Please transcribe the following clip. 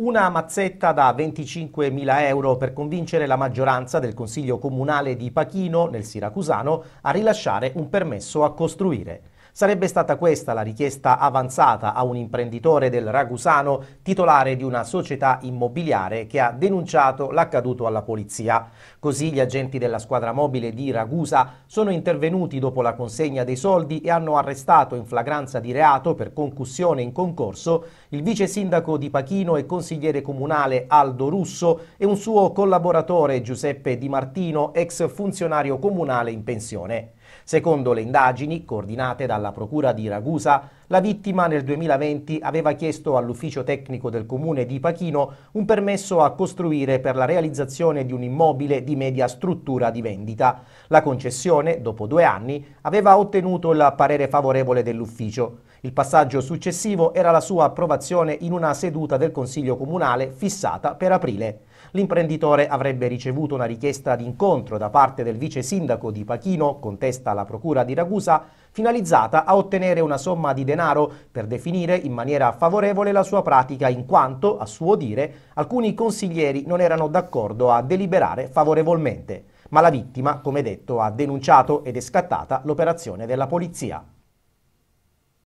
Una mazzetta da 25.000 euro per convincere la maggioranza del Consiglio Comunale di Pachino, nel Siracusano, a rilasciare un permesso a costruire. Sarebbe stata questa la richiesta avanzata a un imprenditore del Ragusano, titolare di una società immobiliare che ha denunciato l'accaduto alla polizia. Così gli agenti della squadra mobile di Ragusa sono intervenuti dopo la consegna dei soldi e hanno arrestato in flagranza di reato per concussione in concorso il vice sindaco di Pachino e consigliere comunale Aldo Russo e un suo collaboratore Giuseppe Di Martino, ex funzionario comunale in pensione. Secondo le indagini, coordinate dalla Procura di Ragusa, la vittima nel 2020 aveva chiesto all'ufficio tecnico del comune di Pachino un permesso a costruire per la realizzazione di un immobile di media struttura di vendita. La concessione, dopo due anni, aveva ottenuto il parere favorevole dell'ufficio. Il passaggio successivo era la sua approvazione in una seduta del Consiglio Comunale fissata per aprile. L'imprenditore avrebbe ricevuto una richiesta d'incontro da parte del vice sindaco di Pachino, contestato richiesta alla Procura di Ragusa finalizzata a ottenere una somma di denaro per definire in maniera favorevole la sua pratica in quanto, a suo dire, alcuni consiglieri non erano d'accordo a deliberare favorevolmente. Ma la vittima, come detto, ha denunciato ed è scattata l'operazione della polizia.